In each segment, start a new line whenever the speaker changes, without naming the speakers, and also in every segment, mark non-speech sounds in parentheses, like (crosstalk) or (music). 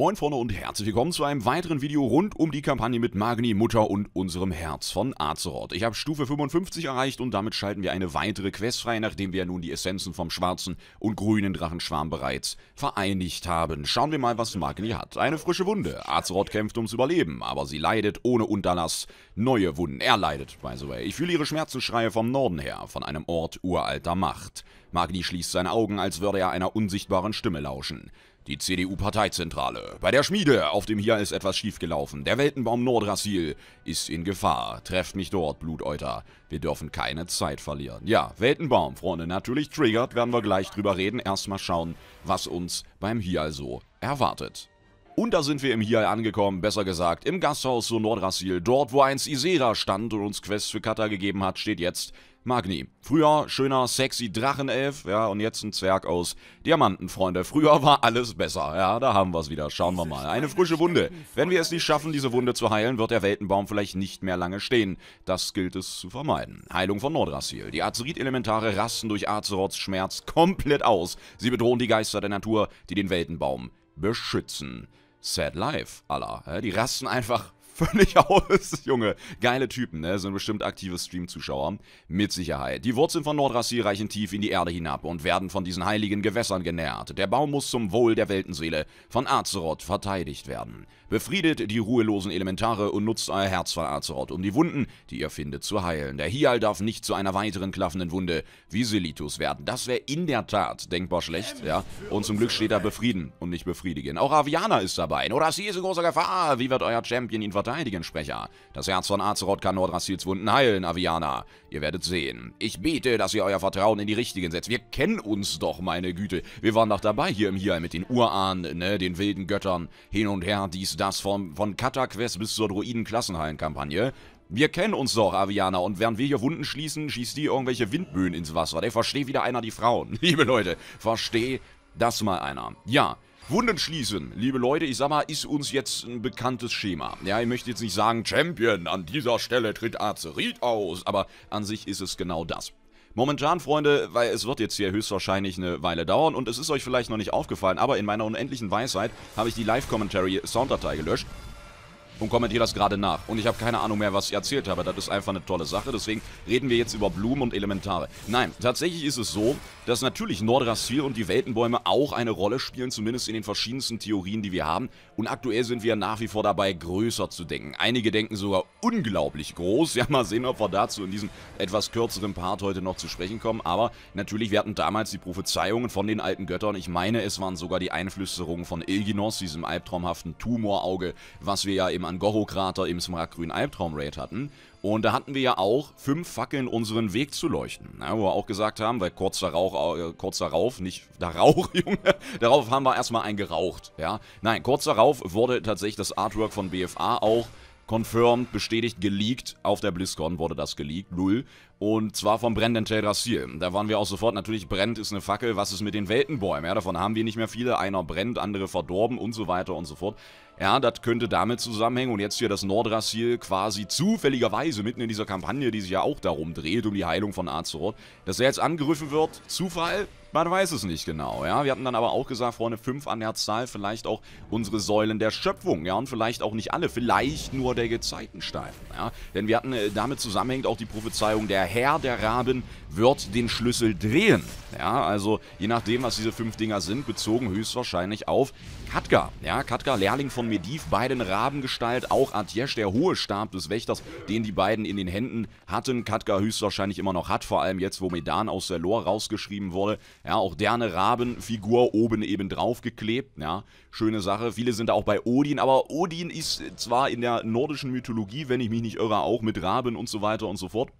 Moin vorne und herzlich willkommen zu einem weiteren Video rund um die Kampagne mit Magni, Mutter und unserem Herz von Azeroth. Ich habe Stufe 55 erreicht und damit schalten wir eine weitere Quest frei, nachdem wir nun die Essenzen vom schwarzen und grünen Drachenschwarm bereits vereinigt haben. Schauen wir mal, was Magni hat. Eine frische Wunde. Azeroth kämpft ums Überleben, aber sie leidet ohne Unterlass neue Wunden. Er leidet, by the way. Ich fühle ihre Schmerzensschreie vom Norden her, von einem Ort uralter Macht. Magni schließt seine Augen, als würde er einer unsichtbaren Stimme lauschen. Die CDU-Parteizentrale. Bei der Schmiede, auf dem hier ist etwas schiefgelaufen. Der Weltenbaum Nordrasil ist in Gefahr. Trefft mich dort, Bluteuter. Wir dürfen keine Zeit verlieren. Ja, Weltenbaum, Freunde, natürlich triggert, werden wir gleich drüber reden. Erstmal schauen, was uns beim Hial so erwartet. Und da sind wir im Hial angekommen, besser gesagt, im Gasthaus zu Nordrasil. Dort, wo einst Isera stand und uns Quests für Kata gegeben hat, steht jetzt Magni. Früher schöner, sexy Drachenelf, ja, und jetzt ein Zwerg aus Diamanten, Freunde. Früher war alles besser, ja, da haben wir es wieder. Schauen wir mal. Eine frische Wunde. Wenn wir es nicht schaffen, diese Wunde zu heilen, wird der Weltenbaum vielleicht nicht mehr lange stehen. Das gilt es zu vermeiden. Heilung von Nordrasil. Die Azerit-Elementare rasten durch Azeroths Schmerz komplett aus. Sie bedrohen die Geister der Natur, die den Weltenbaum beschützen. Sad Life, Allah. Die rasten einfach völlig (laughs) aus, Junge. Geile Typen, ne? Sind bestimmt aktive Stream-Zuschauer. Mit Sicherheit. Die Wurzeln von Nordrassil reichen tief in die Erde hinab und werden von diesen heiligen Gewässern genährt. Der Baum muss zum Wohl der Weltenseele von Azeroth verteidigt werden. Befriedet die ruhelosen Elementare und nutzt euer Herz von Azeroth, um die Wunden, die ihr findet, zu heilen. Der Hial darf nicht zu einer weiteren klaffenden Wunde wie Selitus werden. Das wäre in der Tat denkbar schlecht, ja? Und zum Glück steht da befrieden und nicht befriedigen. Auch Aviana ist dabei. Nordrassil ist in großer Gefahr. Wie wird euer Champion ihn verteidigen? verteidigen, Sprecher. Das Herz von Azeroth kann Nordrassils Wunden heilen, Aviana. Ihr werdet sehen. Ich bete, dass ihr euer Vertrauen in die Richtigen setzt. Wir kennen uns doch, meine Güte. Wir waren doch dabei hier im Hier mit den Urahnen, ne, den wilden Göttern. Hin und her, dies, das, von, von Kataquest bis zur Druiden-Klassenhallen-Kampagne. Wir kennen uns doch, Aviana, und während wir hier Wunden schließen, schießt die irgendwelche Windböen ins Wasser. Der versteht wieder einer die Frauen. (laughs) Liebe Leute, versteh das mal einer. Ja, Wunden schließen, liebe Leute, ich sag mal, ist uns jetzt ein bekanntes Schema. Ja, ich möchte jetzt nicht sagen, Champion, an dieser Stelle tritt Azerit aus, aber an sich ist es genau das. Momentan, Freunde, weil es wird jetzt hier höchstwahrscheinlich eine Weile dauern und es ist euch vielleicht noch nicht aufgefallen, aber in meiner unendlichen Weisheit habe ich die Live-Commentary-Sounddatei gelöscht und kommentiere das gerade nach. Und ich habe keine Ahnung mehr, was ich erzählt habe. Das ist einfach eine tolle Sache. Deswegen reden wir jetzt über Blumen und Elementare. Nein, tatsächlich ist es so, dass natürlich Nordrassil und die Weltenbäume auch eine Rolle spielen, zumindest in den verschiedensten Theorien, die wir haben. Und aktuell sind wir nach wie vor dabei, größer zu denken. Einige denken sogar unglaublich groß. (laughs) Ja, mal sehen, ob wir dazu in diesem etwas kürzeren Part heute noch zu sprechen kommen. Aber natürlich, wir hatten damals die Prophezeiungen von den alten Göttern. Ich meine, es waren sogar die Einflüsterungen von Ilginos, diesem albtraumhaften Tumorauge, was wir ja im Ngorro-Krater im smaragdgrünen Albtraum-Raid hatten. Und da hatten wir ja auch fünf Fackeln unseren Weg zu leuchten, ne? wo wir auch gesagt haben, weil kurz darauf, äh, kurz darauf, nicht darauf, (laughs) Junge, darauf haben wir erstmal einen geraucht, ja. Nein, kurz darauf wurde tatsächlich das Artwork von BFA auch confirmed, bestätigt, geleakt. Auf der BlizzCon wurde das geleakt, null. Und zwar vom brennenden Teldrassil. Da waren wir auch sofort, natürlich brennt ist eine Fackel, was ist mit den Weltenbäumen? Ja, davon haben wir nicht mehr viele. Einer brennt, andere verdorben und so weiter und so fort. Ja, das könnte damit zusammenhängen. Und jetzt hier das Nordrassil quasi zufälligerweise mitten in dieser Kampagne, die sich ja auch darum dreht, um die Heilung von Azeroth, dass er jetzt angegriffen wird. Zufall? Man weiß es nicht genau, ja. Wir hatten dann aber auch gesagt, vorne 5 an der Zahl, vielleicht auch unsere Säulen der Schöpfung, ja. Und vielleicht auch nicht alle, vielleicht nur der Gezeitenstein, ja. Denn wir hatten, äh, damit zusammenhängt auch die Prophezeiung der Herr der Raben wird den Schlüssel drehen. Ja, also je nachdem, was diese fünf Dinger sind, bezogen höchstwahrscheinlich auf Katka. Ja, Katka, Lehrling von Mediv, bei den Rabengestalt, auch Atjesh, der hohe Stab des Wächters, den die beiden in den Händen hatten. Katka höchstwahrscheinlich immer noch hat, vor allem jetzt, wo Medan aus der Lore rausgeschrieben wurde. Ja, auch der eine Rabenfigur oben eben drauf geklebt. Ja, schöne Sache. Viele sind da auch bei Odin, aber Odin ist zwar in der nordischen Mythologie, wenn ich mich nicht irre, auch mit Raben und so weiter und so fort.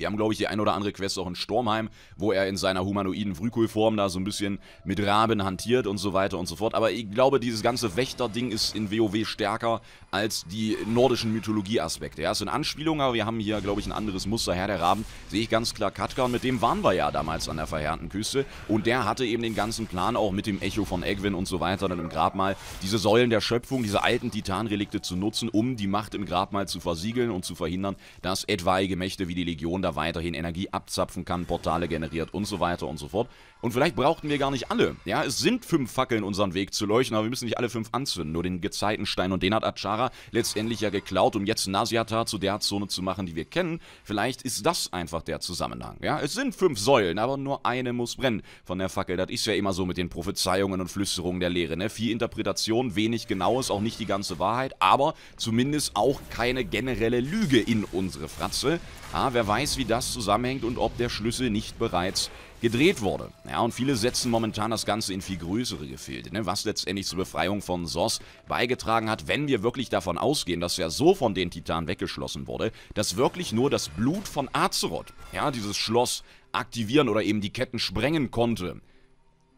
Wir haben, glaube ich, die ein oder andere Quest auch in Stormheim, wo er in seiner humanoiden Frühkohlform da so ein bisschen mit Raben hantiert und so weiter und so fort. Aber ich glaube, dieses ganze Wächter-Ding ist in WoW stärker als die nordischen Mythologie-Aspekte. Ja, es sind Anspielungen, aber wir haben hier, glaube ich, ein anderes Muster. Herr der Raben sehe ich ganz klar Katkan, mit dem waren wir ja damals an der verheerten Küste. Und der hatte eben den ganzen Plan, auch mit dem Echo von Egwin und so weiter, dann im Grabmal, diese Säulen der Schöpfung, diese alten Titanrelikte zu nutzen, um die Macht im Grabmal zu versiegeln und zu verhindern, dass etwaige Mächte wie die Legion da weiterhin Energie abzapfen kann, Portale generiert und so weiter und so fort. Und vielleicht brauchten wir gar nicht alle. Ja, es sind fünf Fackeln, unseren Weg zu leuchten, aber wir müssen nicht alle fünf anzünden. Nur den Gezeitenstein und den hat Achara letztendlich ja geklaut, um jetzt Nasiatar zu der Zone zu machen, die wir kennen. Vielleicht ist das einfach der Zusammenhang. Ja, es sind fünf Säulen, aber nur eine muss brennen von der Fackel. Das ist ja immer so mit den Prophezeiungen und Flüsterungen der Lehre. Ne? Viel Interpretation, wenig Genaues, auch nicht die ganze Wahrheit, aber zumindest auch keine generelle Lüge in unsere Fratze. Ah, wer weiß, wie das zusammenhängt und ob der Schlüssel nicht bereits gedreht wurde. Ja, und viele setzen momentan das Ganze in viel größere Gefilde, ne? was letztendlich zur Befreiung von Sos beigetragen hat, wenn wir wirklich davon ausgehen, dass er so von den Titanen weggeschlossen wurde, dass wirklich nur das Blut von Azeroth, ja, dieses Schloss aktivieren oder eben die Ketten sprengen konnte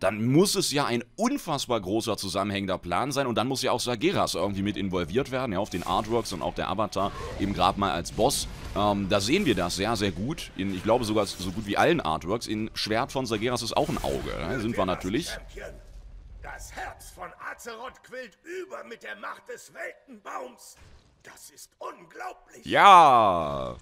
dann muss es ja ein unfassbar großer zusammenhängender Plan sein und dann muss ja auch Sageras irgendwie mit involviert werden, ja, auf den Artworks und auch der Avatar eben gerade mal als Boss. Ähm, da sehen wir das sehr, sehr gut, in, ich glaube sogar so gut wie allen Artworks. In Schwert von Sageras ist auch ein Auge, ne? sind wir natürlich. Das Herz von Azeroth quillt über mit der Macht des Weltenbaums. Das ist unglaublich. Ja!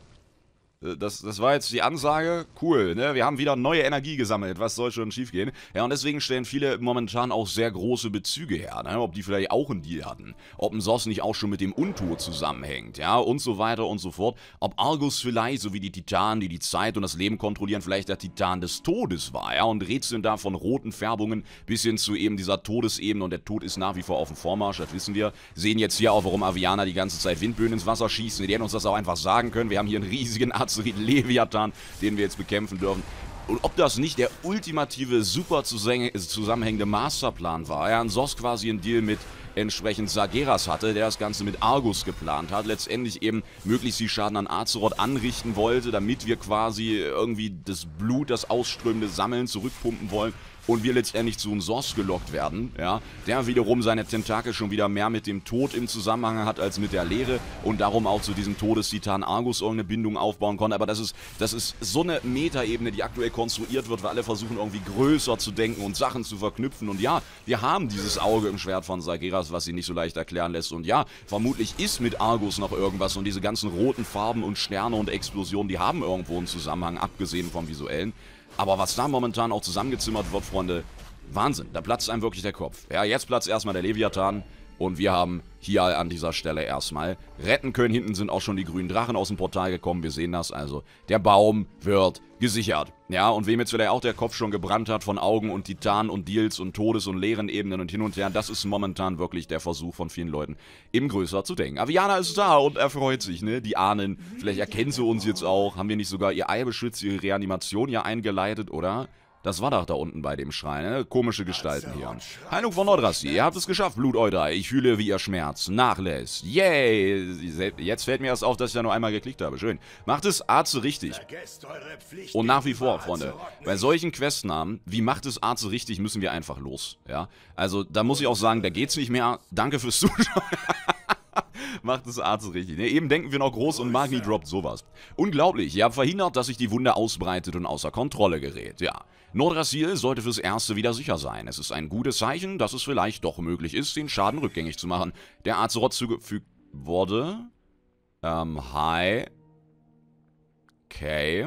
Äh, das, das war jetzt die Ansage, cool, ne? wir haben wieder neue Energie gesammelt, was soll schon schiefgehen? Ja, und deswegen stellen viele momentan auch sehr große Bezüge her, ne? ob die vielleicht auch einen Deal hatten, ob ein Soss nicht auch schon mit dem Untour zusammenhängt, ja, und so weiter und so fort, ob Argus vielleicht, so wie die Titanen, die die Zeit und das Leben kontrollieren, vielleicht der Titan des Todes war, ja, und rätseln da von roten Färbungen bis hin zu eben dieser Todesebene und der Tod ist nach wie vor auf dem Vormarsch, das wissen wir, sehen jetzt hier auch, warum Avianer die ganze Zeit Windböen ins Wasser schießen, die hätten uns das auch einfach sagen können, wir haben hier einen riesigen Arzt Asteroid Leviathan, den wir jetzt bekämpfen dürfen. Und ob das nicht der ultimative, super zusammenhängende Masterplan war. Ja, ein SOS quasi ein Deal mit entsprechend Sageras hatte, der das Ganze mit Argus geplant hat, letztendlich eben möglichst die Schaden an Azeroth anrichten wollte, damit wir quasi irgendwie das Blut, das ausströmende Sammeln zurückpumpen wollen und wir letztendlich zu einem Source gelockt werden, ja, der wiederum seine Tentakel schon wieder mehr mit dem Tod im Zusammenhang hat als mit der Leere und darum auch zu diesem Todestitan Argus irgendeine Bindung aufbauen konnte. Aber das ist, das ist so eine Metaebene, die aktuell konstruiert wird, weil alle versuchen irgendwie größer zu denken und Sachen zu verknüpfen. Und ja, wir haben dieses Auge im Schwert von Sageras Kameras, was sich nicht so leicht erklären lässt. Und ja, vermutlich ist mit Argus noch irgendwas und diese ganzen roten Farben und Sterne und Explosionen, die haben irgendwo einen Zusammenhang, abgesehen vom visuellen. Aber was da momentan auch zusammengezimmert wird, Freunde, Wahnsinn, da platzt einem wirklich der Kopf. Ja, jetzt platzt erstmal der Leviathan. Und wir haben hier an dieser Stelle erstmal retten können. Hinten sind auch schon die grünen Drachen aus dem Portal gekommen. Wir sehen das also. Der Baum wird gesichert. Ja, und wem jetzt vielleicht auch der Kopf schon gebrannt hat von Augen und Titan und Deals und Todes- und leeren Ebenen und hin und her, das ist momentan wirklich der Versuch von vielen Leuten, eben größer zu denken. Aviana ist da und erfreut sich, ne? Die Ahnen. Vielleicht erkennen sie uns jetzt auch. Haben wir nicht sogar ihr Ei beschützt, ihre Reanimation ja eingeleitet, oder? Das war doch da unten bei dem Schrein, ne? Komische Gestalten hier. Heinung von Nordrassi, ihr habt es geschafft, Bluteuter. Ich fühle, wie ihr Schmerz nachlässt. Yay! Jetzt fällt mir erst auf, dass ich da nur einmal geklickt habe. Schön. Macht es Arze richtig. Und nach wie vor, Freunde, bei solchen Questnamen, wie macht es Arze richtig, müssen wir einfach los. Ja? Also, da muss ich auch sagen, da geht's nicht mehr. Danke fürs Zuschauen. (laughs) macht es Arzt richtig. Ne, eben denken wir noch groß und Magni droppt sowas. Unglaublich, ihr habt verhindert, dass sich die Wunde ausbreitet und außer Kontrolle gerät, ja. Nordrasil sollte fürs Erste wieder sicher sein. Es ist ein gutes Zeichen, dass es vielleicht doch möglich ist, den Schaden rückgängig zu machen. Der Arzt Rotz zugefügt wurde. Ähm, hi. Okay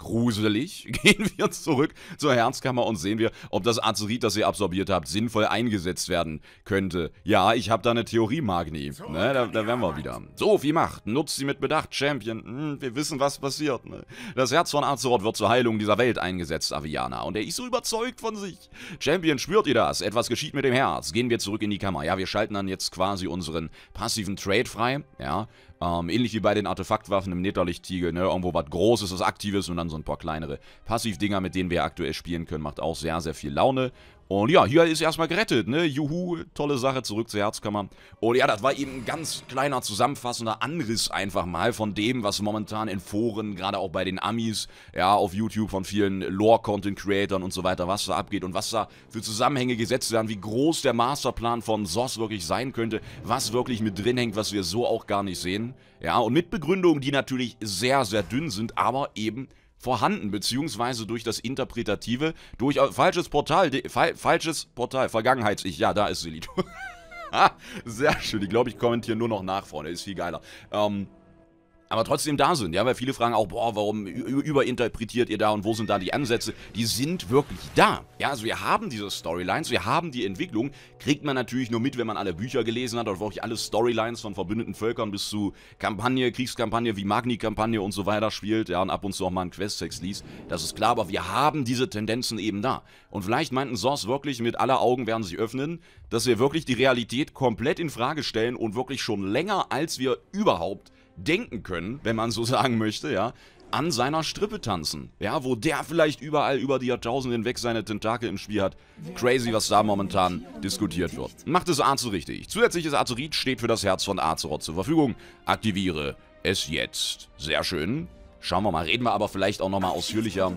gruselig, (laughs) gehen wir zurück zur Herzkammer und sehen wir, ob das Azerit, das ihr absorbiert habt, sinnvoll eingesetzt werden könnte. Ja, ich habe da eine Theorie, Magni. Ne, da, da wären wir wieder. So viel Macht, nutzt sie mit Bedacht, Champion. Hm, wir wissen, was passiert. Ne? Das Herz von Azeroth wird zur Heilung dieser Welt eingesetzt, Aviana. Und er ist so überzeugt von sich. Champion, spürt ihr das? Etwas geschieht mit dem Herz. Gehen wir zurück in die Kammer. Ja, wir schalten dann jetzt quasi unseren passiven Trade frei. Ja, ähm, ähnlich wie bei den Artefaktwaffen im Netterlichttiegel, ne? Irgendwo was Großes, was Aktives und dann so ein paar kleinere Passivdinger, mit denen wir aktuell spielen können, macht auch sehr, sehr viel Laune. Und ja, hier ist erstmal gerettet, ne? Juhu, tolle Sache, zurück zur Herzkammer. Und ja, das war eben ein ganz kleiner zusammenfassender Anriss einfach mal von dem, was momentan in Foren, gerade auch bei den Amis, ja, auf YouTube von vielen Lore-Content-Creatern und so weiter, was da abgeht und was da für Zusammenhänge gesetzt werden, wie groß der Masterplan von SOS wirklich sein könnte, was wirklich mit drin hängt, was wir so auch gar nicht sehen. Ja, und mit Begründungen, die natürlich sehr, sehr dünn sind, aber eben vorhanden, beziehungsweise durch das Interpretative, durch äh, falsches Portal, fa falsches Portal, Vergangenheits-Ich, ja, da ist Silito. ah, (laughs) sehr schön, ich glaube ich kommentiere nur noch nach vorne, ist viel geiler. Ähm, aber trotzdem da sind, ja, weil viele fragen auch, boah, warum überinterpretiert ihr da und wo sind da die Ansätze? Die sind wirklich da. Ja, also wir haben diese Storylines, wir haben die Entwicklung, kriegt man natürlich nur mit, wenn man alle Bücher gelesen hat oder wirklich alle Storylines von verbündeten Völkern bis zu Kampagne, Kriegskampagne, wie Magni-Kampagne und so weiter spielt, ja, und ab und zu auch mal einen Quest-Sex liest, das ist klar, aber wir haben diese Tendenzen eben da. Und vielleicht meinten Source wirklich, mit aller Augen werden sie öffnen, dass wir wirklich die Realität komplett in Frage stellen und wirklich schon länger, als wir überhaupt denken können, wenn man so (laughs) sagen möchte, ja, an seiner Strippe tanzen. Ja, wo der vielleicht überall über die Jahrtausende hinweg seine Tentakel im Spiel hat. Crazy, was da momentan diskutiert wird. Macht es Arzu richtig. Zusätzliches Azurit steht für das Herz von Azeroth zur Verfügung. Aktiviere es jetzt. Sehr schön. Schauen wir mal, reden wir aber vielleicht auch nochmal ausführlicher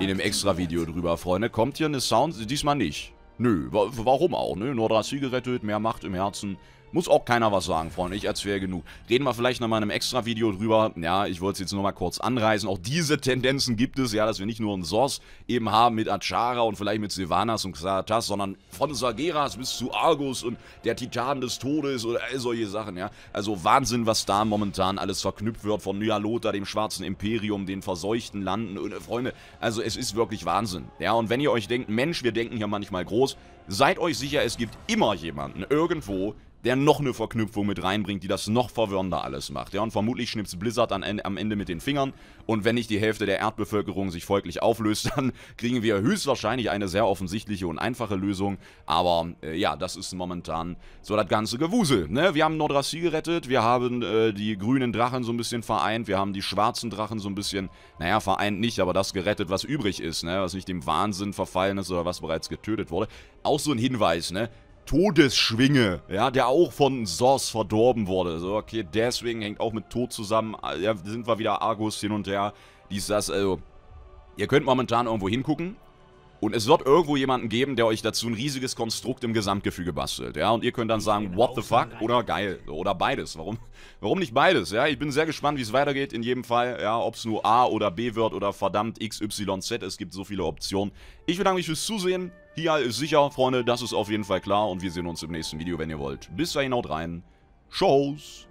in dem Extra-Video drüber, Freunde. Kommt hier eine Sound? Diesmal nicht. Nö, warum auch, ne? Nur drei gerettet, mehr Macht im Herzen. Muss auch keiner was sagen, Freunde. Ich erzähle genug. Reden wir vielleicht nochmal in einem extra Video drüber. Ja, ich wollte es jetzt nur mal kurz anreißen. Auch diese Tendenzen gibt es, ja, dass wir nicht nur einen Source eben haben mit Achara und vielleicht mit Sylvanas und Xatas, sondern von Sageras bis zu Argus und der Titan des Todes oder all solche Sachen, ja. Also Wahnsinn, was da momentan alles verknüpft wird von Nyalota, dem schwarzen Imperium, den verseuchten Landen. Und, äh, Freunde, also es ist wirklich Wahnsinn. Ja, und wenn ihr euch denkt, Mensch, wir denken hier manchmal groß, seid euch sicher, es gibt immer jemanden irgendwo, der noch eine Verknüpfung mit reinbringt, die das noch verwirrender alles macht. Ja, und vermutlich schnippst Blizzard an, am Ende mit den Fingern und wenn nicht die Hälfte der Erdbevölkerung sich folglich auflöst, (laughs) dann kriegen wir höchstwahrscheinlich eine sehr offensichtliche und einfache Lösung. Aber äh, ja, das ist momentan so das ganze Gewusel. Ne? Wir haben Nordrassil gerettet, wir haben äh, die grünen Drachen so ein bisschen vereint, wir haben die schwarzen Drachen so ein bisschen, naja, vereint nicht, aber das gerettet, was übrig ist, ne? was nicht dem Wahnsinn verfallen ist oder was bereits getötet wurde. Auch so ein Hinweis, ne? Todesschwinge, ja, der auch von Source verdorben wurde. So, okay, deswegen hängt auch mit Tod zusammen. Ja, sind wir wieder Argus hin und her. Dies, das, also. Ihr könnt momentan irgendwo hingucken. Und es wird irgendwo jemanden geben, der euch dazu ein riesiges Konstrukt im Gesamtgefüge bastelt, ja. Und ihr könnt dann sagen, what the fuck oder geil oder beides. Warum, warum nicht beides, ja? Ich bin sehr gespannt, wie es weitergeht in jedem Fall, ja. Ob es nur A oder B wird oder verdammt XYZ, es gibt so viele Optionen. Ich bedanke mich fürs Zusehen. Hial ist sicher, Freunde, das ist auf jeden Fall klar und wir sehen uns im nächsten Video, wenn ihr wollt. Bis dahin haut rein. Tschüss.